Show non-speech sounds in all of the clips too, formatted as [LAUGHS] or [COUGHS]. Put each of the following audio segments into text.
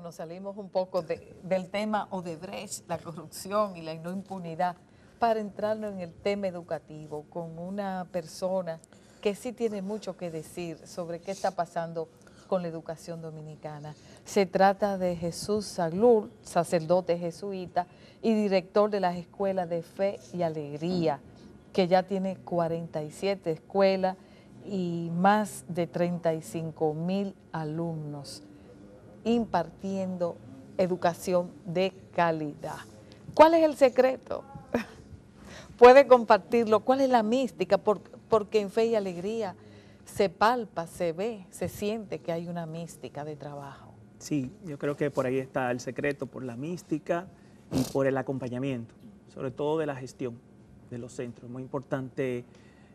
nos salimos un poco del tema Odebrecht, la corrupción y la no impunidad, para entrarnos en el tema educativo con una persona que sí tiene mucho que decir sobre qué está pasando con la educación dominicana. Se trata de Jesús Saglur, sacerdote jesuita y director de las escuelas de fe y alegría, que ya tiene 47 escuelas y más de 35 mil alumnos impartiendo educación de calidad. ¿Cuál es el secreto? [LAUGHS] Puede compartirlo. ¿Cuál es la mística? Porque en fe y alegría se palpa, se ve, se siente que hay una mística de trabajo. Sí, yo creo que por ahí está el secreto, por la mística y por el acompañamiento, sobre todo de la gestión de los centros. Muy importante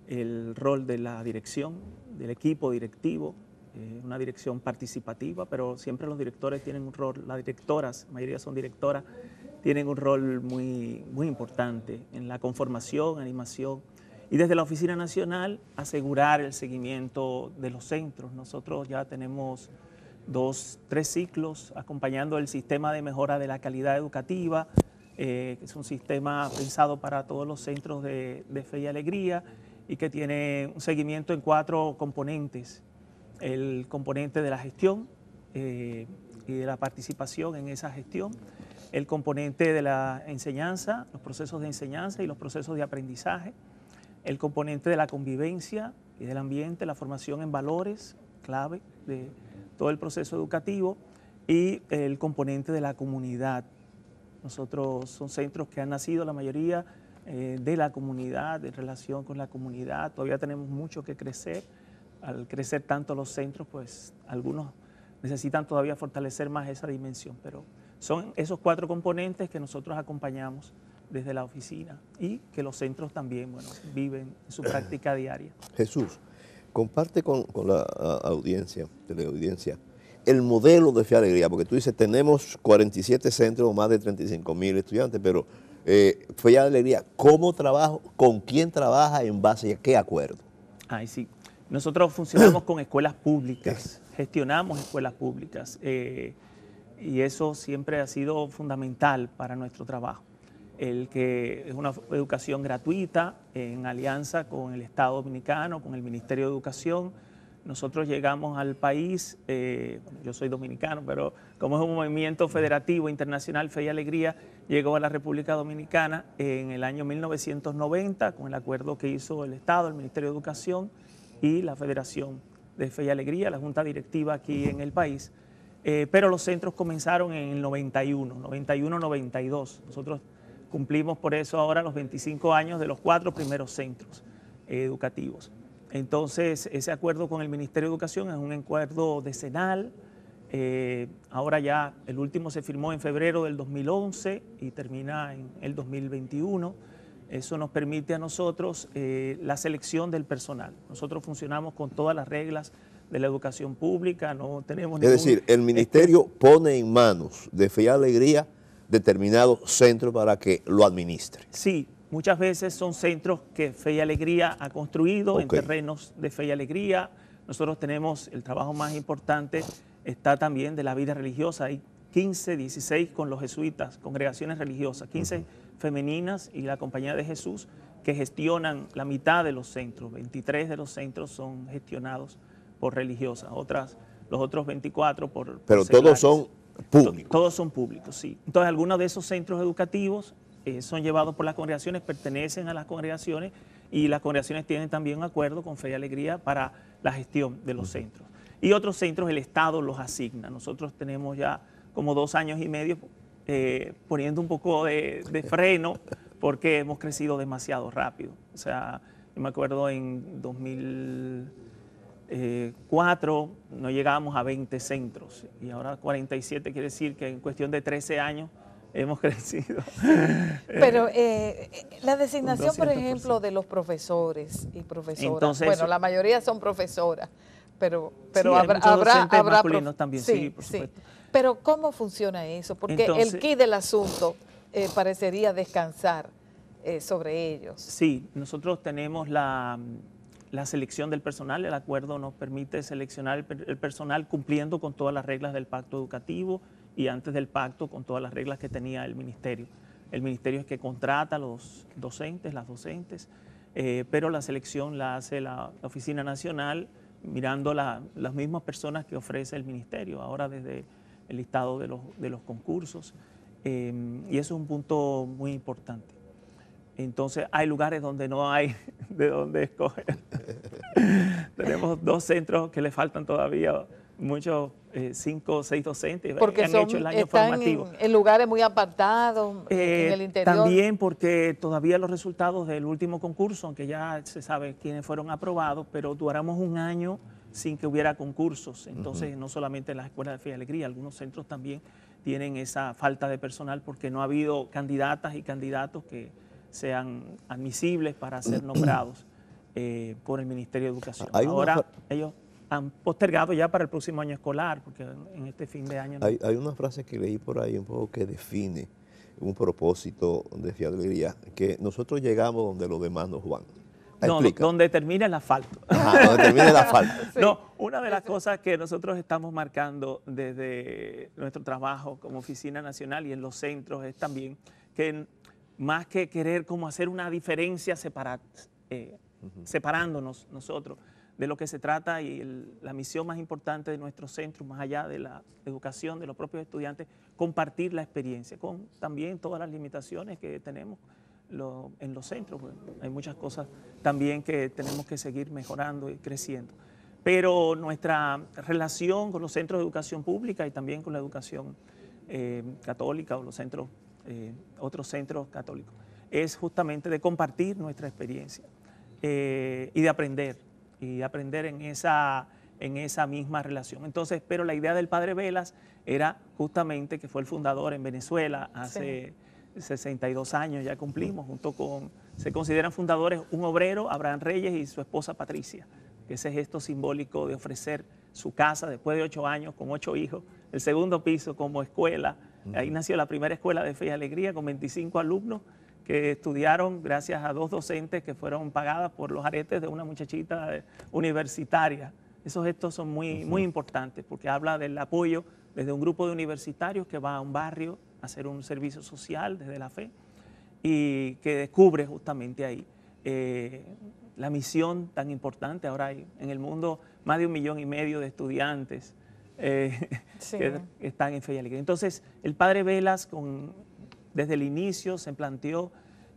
el rol de la dirección, del equipo directivo, eh, una dirección participativa, pero siempre los directores tienen un rol, las directoras, la mayoría son directoras, tienen un rol muy, muy importante en la conformación, animación. Y desde la Oficina Nacional, asegurar el seguimiento de los centros. Nosotros ya tenemos dos, tres ciclos acompañando el sistema de mejora de la calidad educativa, eh, que es un sistema pensado para todos los centros de fe y alegría y que tiene un seguimiento en cuatro componentes el componente de la gestión eh, y de la participación en esa gestión, el componente de la enseñanza, los procesos de enseñanza y los procesos de aprendizaje, el componente de la convivencia y del ambiente, la formación en valores, clave de todo el proceso educativo, y el componente de la comunidad. Nosotros son centros que han nacido la mayoría eh, de la comunidad, en relación con la comunidad, todavía tenemos mucho que crecer al crecer tanto los centros, pues algunos necesitan todavía fortalecer más esa dimensión, pero son esos cuatro componentes que nosotros acompañamos desde la oficina y que los centros también bueno, viven en su práctica diaria. [CLEARS THROAT] Jesús, comparte con, la audiencia, teleaudiencia, el modelo de Fe Alegría, porque tú dices, tenemos 47 centros, o más de 35 mil estudiantes, pero eh, Fe Alegría, ¿cómo trabajo, con quién trabaja, en base a qué acuerdo? Ay, sí, nosotros funcionamos con escuelas públicas, gestionamos escuelas públicas eh, y eso siempre ha sido fundamental para nuestro trabajo. El que es una educación gratuita en alianza con el Estado Dominicano, con el Ministerio de Educación. Nosotros llegamos al país, eh, yo soy dominicano, pero como es un movimiento federativo internacional, Fe y Alegría, llegó a la República Dominicana en el año 1990 con el acuerdo que hizo el Estado, el Ministerio de Educación y la Federación de Fe y Alegría, la Junta Directiva aquí en el país. Eh, pero los centros comenzaron en el 91, 91, 92. Nosotros cumplimos por eso ahora los 25 años de los cuatro primeros centros eh, educativos. Entonces, ese acuerdo con el Ministerio de Educación es un acuerdo decenal. Eh, ahora ya el último se firmó en febrero del 2011 y termina en el 2021. Eso nos permite a nosotros eh, la selección del personal. Nosotros funcionamos con todas las reglas de la educación pública, no tenemos Es decir, el ministerio pone en manos de fe y alegría determinados centros para que lo administre. Sí, muchas veces son centros que Fe y Alegría ha construido en terrenos de Fe y Alegría. Nosotros tenemos el trabajo más importante, está también de la vida religiosa. Hay 15, 16 con los jesuitas, congregaciones religiosas, 15 femeninas y la Compañía de Jesús que gestionan la mitad de los centros, 23 de los centros son gestionados por religiosas, otras, los otros 24 por... Pero todos son públicos. todos son públicos, sí. Entonces algunos de esos centros educativos eh, son llevados por las congregaciones, pertenecen a las congregaciones y las congregaciones tienen también un acuerdo con Fe y Alegría para la gestión de los centros. Y otros centros el Estado los asigna. Nosotros tenemos ya como dos años y medio eh, poniendo un poco de, freno porque hemos crecido demasiado rápido. O sea, yo me acuerdo en 2004 no llegábamos a 20 centros y ahora 47 quiere decir que en cuestión de 13 años hemos [LAUGHS] crecido. Pero eh, eh, la designación, por ejemplo, de los profesores y profesoras, bueno, la mayoría son profesoras pero, pero habrá, habrá, habrá también, sí, por Pero ¿cómo funciona eso? Porque el key del asunto eh, parecería descansar eh, sobre ellos. Sí, nosotros tenemos mm, la, selección del personal, el acuerdo nos permite seleccionar el, personal cumpliendo con todas las reglas del pacto educativo y antes del pacto con todas las reglas que tenía el ministerio. El ministerio es que contrata a los docentes, las docentes, eh, pero la selección la hace la Oficina Nacional mirando las mismas personas que ofrece el ministerio, ahora desde el listado de los, concursos. Em, y eso es un punto muy importante. Entonces hay lugares donde no hay [LAUGHS] de dónde escoger. [LAUGHS] Tenemos dos centros que le faltan todavía muchos, eh, cinco o seis docentes porque han hecho el año formativo. En, en, lugares muy apartados, en eh, el interior. También porque todavía los resultados del último concurso, aunque ya se sabe quiénes fueron aprobados, pero duramos un año sin que hubiera concursos. Entonces, no solamente en las escuelas de fe y alegría, algunos centros también tienen esa falta de personal porque no ha habido candidatas y candidatos que sean admisibles para ser [CLEARS THROAT] nombrados eh, por el Ministerio de Educación. Ahora, ellos han postergado ya para el próximo año escolar, porque en este fin de año... Hay, hay, una frase que leí por ahí un poco que define un propósito de fiabilidad, que nosotros llegamos donde los demás nos van. No, donde termina el asfalto. Ajá, donde termina el asfalto. [LAUGHS] No, una de las cosas que nosotros estamos marcando desde nuestro trabajo como Oficina Nacional y en los centros es también que más que querer como hacer una diferencia eh, separándonos nosotros, de lo que se trata y la misión más importante de nuestros centros, más allá de la educación de los propios estudiantes, compartir la experiencia con también todas las limitaciones que tenemos en los centros. Pues, hay muchas cosas también que tenemos que seguir mejorando y creciendo. Pero nuestra relación con los centros de educación pública y también con la educación eh, católica o los centros, eh, otros centros católicos, es justamente de compartir nuestra experiencia eh, y de aprender y aprender en esa, en esa misma relación. Entonces, pero la idea del padre Velas era justamente que fue el fundador en Venezuela hace 62 años, ya cumplimos, junto con, se consideran fundadores un obrero, Abraham Reyes y su esposa Patricia, que ese gesto simbólico de ofrecer su casa después de ocho años con ocho hijos, el segundo piso como escuela. Ahí nació la primera escuela de fe y alegría con 25 alumnos que estudiaron gracias a dos docentes que fueron pagadas por los aretes de una muchachita eh, universitaria. Esos gestos son muy, muy importantes porque habla del apoyo desde un grupo de universitarios que va a un barrio a hacer un servicio social desde la fe y que descubre justamente ahí eh, la misión tan importante. Ahora hay en el mundo más de un millón y medio de estudiantes eh, [LAUGHS] que están en fe y alegría. Entonces, el padre Velas con desde el inicio se planteó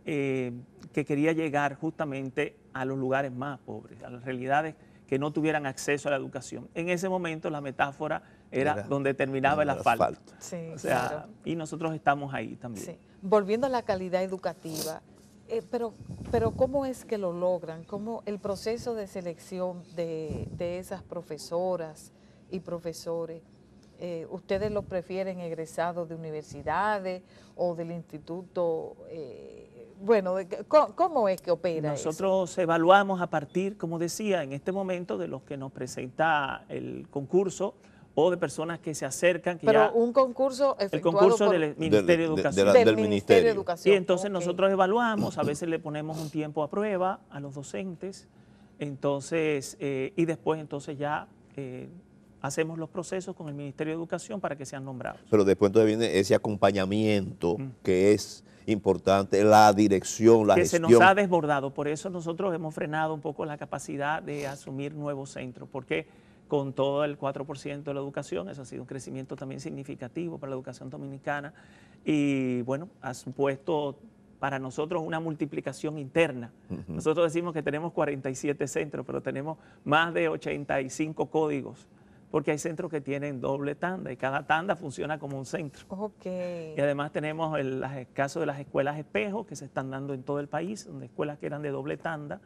eh, que quería llegar justamente a los lugares más pobres, a las realidades que no tuvieran acceso a la educación. En ese momento la metáfora era, donde terminaba el asfalto. Y nosotros estamos ahí también. Volviendo a la calidad educativa, eh, pero, pero ¿cómo es que lo logran? ¿Cómo el proceso de selección de esas profesoras y profesores? Eh, ustedes lo prefieren egresados de universidades o del instituto, eh, bueno, ¿cómo, es que opera Nosotros evaluamos a partir, como decía, en este momento de los que nos presenta el concurso, o de personas que se acercan. Que Pero un concurso efectuado El concurso del Ministerio de, Educación. del, Ministerio de Educación. Y entonces nosotros evaluamos, a veces le ponemos un tiempo a prueba a los docentes, entonces, eh, y después entonces ya hacemos los procesos con el Ministerio de Educación para que sean nombrados. Pero después entonces viene ese acompañamiento mm. que es importante, la dirección, la gestión. Que se nos ha desbordado, por eso nosotros hemos frenado un poco la capacidad de asumir nuevos centros, porque con todo el 4% de la educación, eso ha sido un crecimiento también significativo para la educación dominicana y bueno, ha supuesto para nosotros una multiplicación interna. Nosotros decimos que tenemos 47 centros, pero tenemos más de 85 códigos porque hay centros que tienen doble tanda y cada tanda funciona como un centro. Y además tenemos el, caso de las escuelas espejo que se están dando en todo el país, donde escuelas que eran de doble tanda,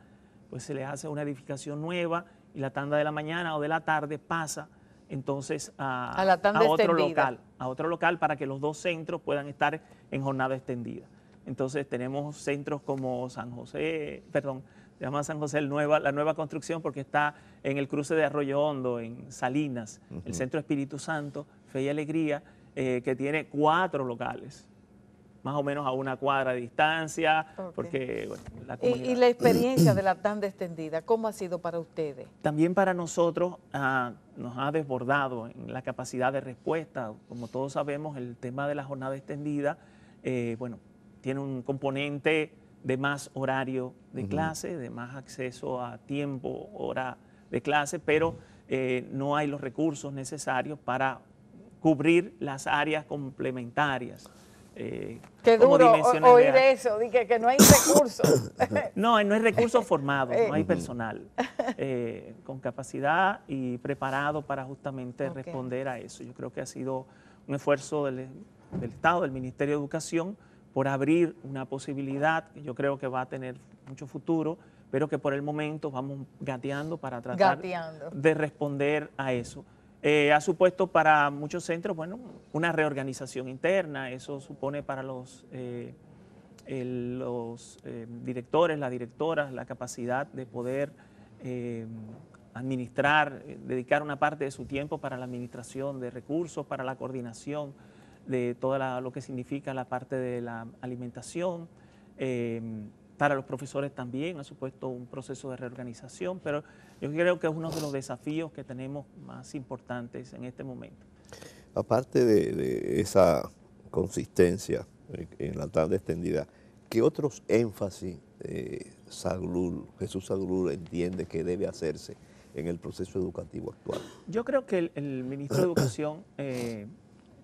pues se les hace una edificación nueva y la tanda de la mañana o de la tarde pasa entonces a, otro local, a otro local para que los dos centros puedan estar en jornada extendida. Entonces tenemos centros como San José, perdón, se llama San José nueva, la nueva construcción porque está en el cruce de Arroyo Hondo, en Salinas, el Centro Espíritu Santo, Fe y Alegría, eh, que tiene cuatro locales más o menos a una cuadra de distancia, porque ¿Y, la experiencia de la tanda extendida, ¿cómo ha sido para ustedes? También para nosotros ah, nos ha desbordado en la capacidad de respuesta. Como todos sabemos, el tema de la jornada extendida, eh, bueno, tiene un componente de más horario de clase, de más acceso a tiempo, hora de clase, pero eh, no hay los recursos necesarios para cubrir las áreas complementarias. Eh, Qué duro oír eso, que, que no hay recursos. [COUGHS] no, no hay recursos formados, no hay personal eh, con capacidad y preparado para justamente responder a eso. Yo creo que ha sido un esfuerzo del, del Estado, del Ministerio de Educación, por abrir una posibilidad que yo creo que va a tener mucho futuro, pero que por el momento vamos gateando para tratar de responder a eso. Eh, ha supuesto para muchos centros, bueno, una reorganización interna, eso supone para los, eh, los eh, directores, las directoras, la capacidad de poder administrar, dedicar una parte de su tiempo para la administración de recursos, para la coordinación de todo lo que significa la parte de la alimentación. Em, para los profesores también ha supuesto un proceso de reorganización, pero yo creo que es uno de los desafíos que tenemos más importantes en este momento. Aparte de, esa consistencia eh, en la tarde extendida, ¿qué otros énfasis eh, Jesús Saglur entiende que debe hacerse en el proceso educativo actual? Yo creo que el, ministro de Educación eh,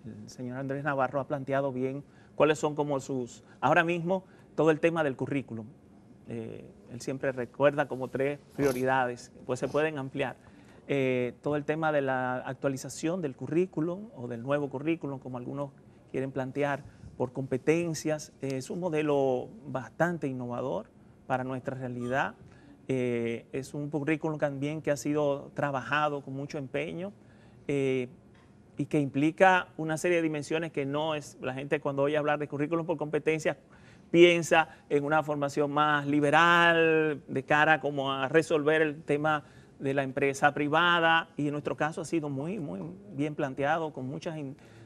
el señor Andrés Navarro ha planteado bien cuáles son como sus, ahora mismo, todo el tema del currículum. Eh, él siempre recuerda como tres prioridades, pues se pueden ampliar. Eh, todo el tema de la actualización del currículum o del nuevo currículum, como algunos quieren plantear, por competencias, eh, es un modelo bastante innovador para nuestra realidad. es un currículum también que ha sido trabajado con mucho empeño y que implica una serie de dimensiones que no es, la gente cuando oye hablar de currículum por competencias piensa en una formación más liberal, de cara como a resolver el tema de la empresa privada y en nuestro caso ha sido muy, muy bien planteado con muchas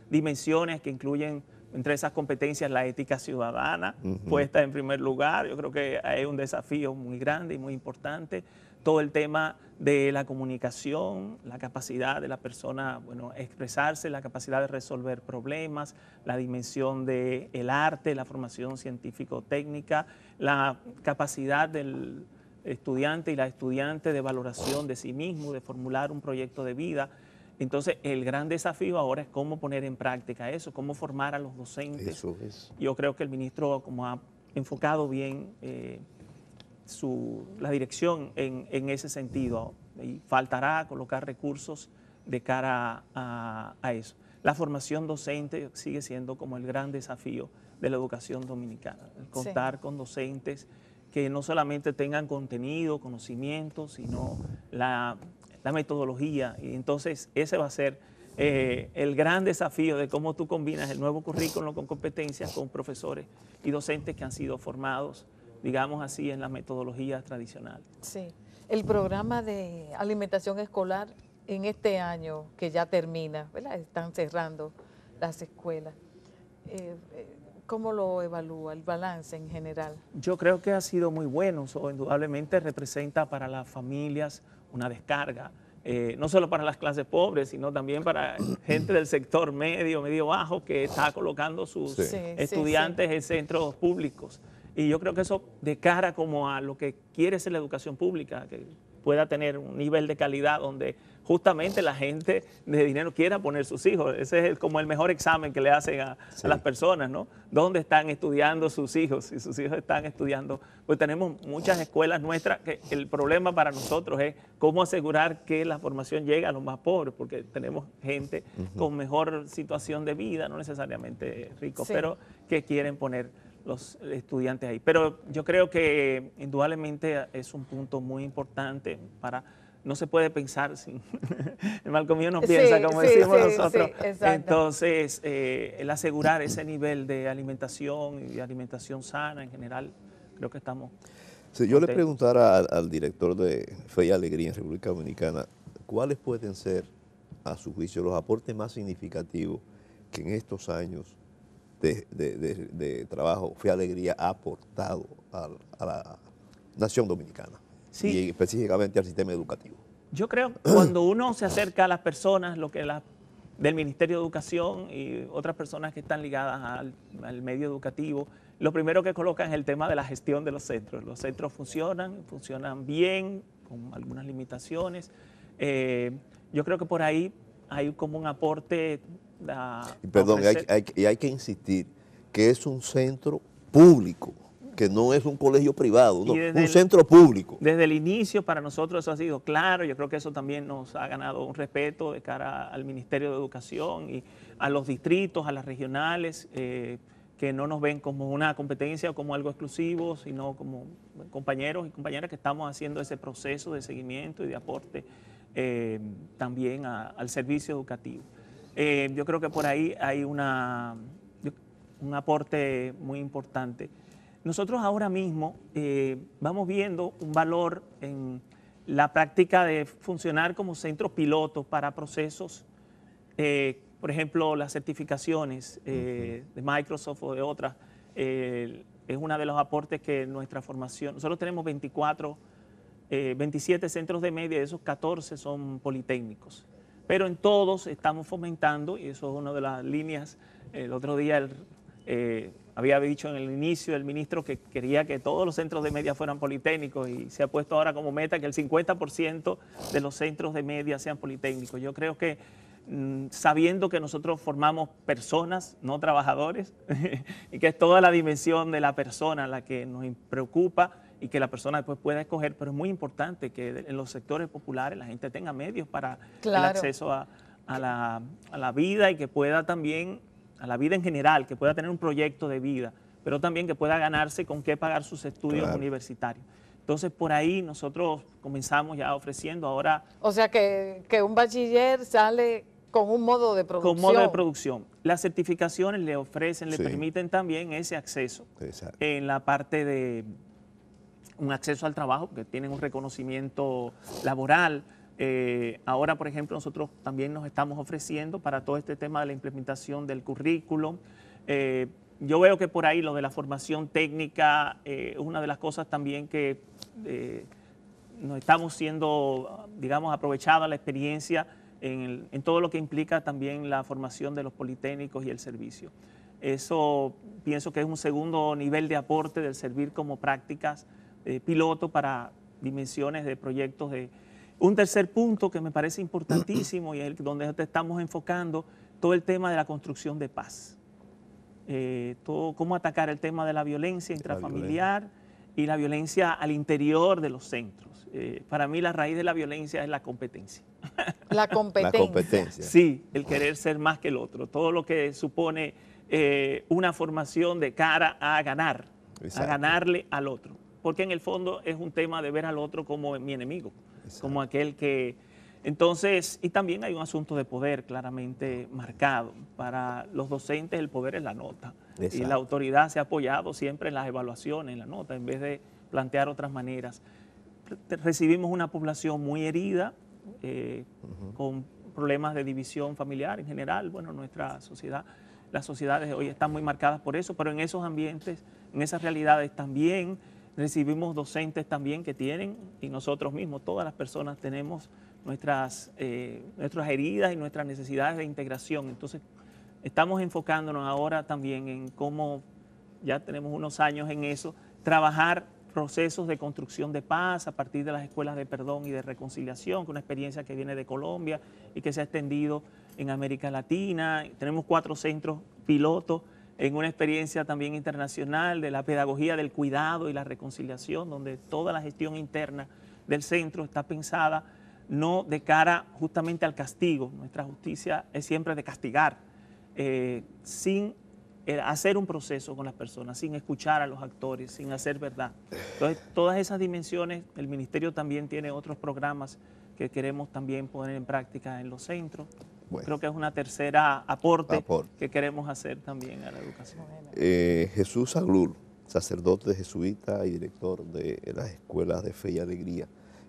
dimensiones que incluyen entre esas competencias la ética ciudadana puesta en primer lugar. Yo creo que es un desafío muy grande y muy importante todo el tema de la comunicación, la capacidad de la persona, bueno, expresarse, la capacidad de resolver problemas, la dimensión del el arte, la formación científico-técnica, la capacidad del estudiante y la estudiante de valoración de sí mismo, de formular un proyecto de vida. Entonces, el gran desafío ahora es cómo poner en práctica eso, cómo formar a los docentes. Yo creo que el ministro, como ha enfocado bien... Eh, su, la dirección en, ese sentido y faltará colocar recursos de cara a, eso. La formación docente sigue siendo como el gran desafío de la educación dominicana, contar con docentes que no solamente tengan contenido, conocimiento, sino la, la metodología. Y entonces ese va a ser eh, el gran desafío de cómo tú combinas el nuevo currículo con competencias con profesores y docentes que han sido formados digamos así, en las metodologías tradicionales. Sí. El programa de alimentación escolar en este año, que ya termina, están cerrando las escuelas. Eh, eh, ¿Cómo lo evalúa el balance en general? Yo creo que ha sido muy bueno, eso indudablemente representa para las familias una descarga, eh, no solo para las clases pobres, sino también para gente del sector medio, medio bajo, que está colocando sus estudiantes en centros públicos. Y yo creo que eso de cara como a lo que quiere ser la educación pública, que pueda tener un nivel de calidad donde justamente la gente de dinero quiera poner sus hijos. Ese es como el mejor examen que le hacen a, las personas, ¿no? ¿Dónde están estudiando sus hijos? Si sus hijos están estudiando, pues tenemos muchas escuelas nuestras que el problema para nosotros es cómo asegurar que la formación llegue a los más pobres, porque tenemos gente con mejor situación de vida, no necesariamente rico pero que quieren poner los estudiantes ahí. Pero yo creo que indudablemente es un punto muy importante para... No se puede pensar sin... [LAUGHS] El mal comido no piensa, como sí, decimos nosotros. Entonces, eh, el asegurar ese nivel de alimentación y de alimentación sana en general, creo que estamos... Si yo le preguntara al, director de Fe y Alegría en República Dominicana, ¿cuáles pueden ser, a su juicio, los aportes más significativos que en estos años de, trabajo, fue Alegría aportado a, la nación dominicana y específicamente al sistema educativo. Yo creo que [CLEARS THROAT] cuando uno se acerca a las personas, lo que las del Ministerio de Educación y otras personas que están ligadas al, medio educativo, lo primero que colocan es el tema de la gestión de los centros. Los centros funcionan, funcionan bien, con algunas limitaciones. Eh, yo creo que por ahí hay como un aporte y perdón, y hay, que insistir que es un centro público que no es un colegio privado, no, un centro público. Desde el inicio para nosotros eso ha sido claro, yo creo que eso también nos ha ganado un respeto de cara al Ministerio de Educación y a los distritos, a las regionales, eh, que no nos ven como una competencia o como algo exclusivo, sino como compañeros y compañeras que estamos haciendo ese proceso de seguimiento y de aporte eh, también al servicio educativo. Eh, yo creo que por ahí hay un aporte muy importante. Nosotros ahora mismo eh, vamos viendo un valor en la práctica de funcionar como centros piloto para procesos, eh, por ejemplo, las certificaciones de Microsoft o de otras, es uno de los aportes que nuestra formación, nosotros tenemos 24, 27 centros de media, de esos 14 son politécnicos. Pero en todos estamos fomentando, y eso es una de las líneas, eh, el otro día eh, había dicho en el inicio el ministro que quería que todos los centros de media fueran politécnicos y se ha puesto ahora como meta que el 50% de los centros de media sean politécnicos. Yo creo que mm, sabiendo que nosotros formamos personas, no trabajadores, [LAUGHS] y que es toda la dimensión de la persona la que nos preocupa, y que la persona después pueda escoger, pero es muy importante que en los sectores populares la gente tenga medios para el acceso a, la, vida y que pueda también, a la vida en general, que pueda tener un proyecto de vida, pero también que pueda ganarse con qué pagar sus estudios universitarios. Entonces, por ahí nosotros comenzamos ya ofreciendo ahora... O sea, que, un bachiller sale con un modo de producción. Con modo de producción. Las certificaciones le ofrecen, le permiten también ese acceso en la parte de, un acceso al trabajo, que tienen un reconocimiento laboral. Eh, ahora, por ejemplo, nosotros también nos estamos ofreciendo para todo este tema de la implementación del currículum. Eh, yo veo que por ahí lo de la formación técnica eh, es una de las cosas también que nos estamos siendo, digamos, aprovechada la experiencia en, en todo lo que implica también la formación de los politécnicos y el servicio. Eso pienso que es un segundo nivel de aporte del servir como prácticas eh, piloto para dimensiones de proyectos de... Un tercer punto que me parece importantísimo y es el donde estamos enfocando, todo el tema de la construcción de paz. Eh, todo, cómo atacar el tema de la violencia intrafamiliar y la violencia al interior de los centros. Eh, para mí la raíz de la violencia es la competencia. La competencia. Sí, el querer ser más que el otro. Todo lo que supone una formación de cara a ganar, a ganarle al otro porque en el fondo es un tema de ver al otro como mi enemigo, como aquel que... Entonces, y también hay un asunto de poder claramente marcado. Para los docentes el poder es la nota. Y la autoridad se ha apoyado siempre en las evaluaciones, en la nota, en vez de plantear otras maneras. Recibimos una población muy herida, eh, con problemas de división familiar en general. Bueno, nuestra sociedad, las sociedades hoy están muy marcadas por eso, pero en esos ambientes, en esas realidades también Recibimos docentes también que tienen y nosotros mismos, todas las personas tenemos nuestras, eh, nuestras heridas y nuestras necesidades de integración. Entonces, estamos enfocándonos ahora también en cómo, ya tenemos unos años en eso, trabajar procesos de construcción de paz a partir de las escuelas de perdón y de reconciliación, que una experiencia que viene de Colombia y que se ha extendido en América Latina. Tenemos cuatro centros pilotos en una experiencia también internacional de la pedagogía del cuidado y la reconciliación, donde toda la gestión interna del centro está pensada no de cara justamente al castigo, nuestra justicia es siempre de castigar, eh, sin eh, hacer un proceso con las personas, sin escuchar a los actores, sin hacer verdad. Entonces, todas esas dimensiones, el ministerio también tiene otros programas que queremos también poner en práctica en los centros. Creo que es una tercera aporte, que queremos hacer también a la educación. Eh, Jesús Aglur, sacerdote jesuita y director de las escuelas de fe y alegría.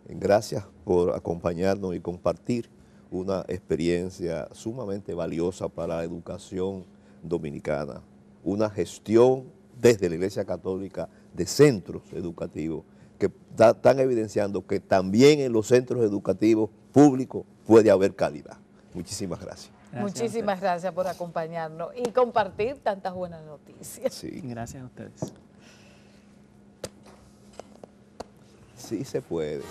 Gracias por acompañarnos y compartir una experiencia sumamente valiosa para la educación dominicana, una gestión desde la Iglesia Católica de centros educativos que están evidenciando que también en los centros educativos públicos puede haber calidad. Muchísimas gracias. Muchísimas gracias por acompañarnos y compartir tantas buenas noticias. Sí. Gracias a ustedes. Sí se puede.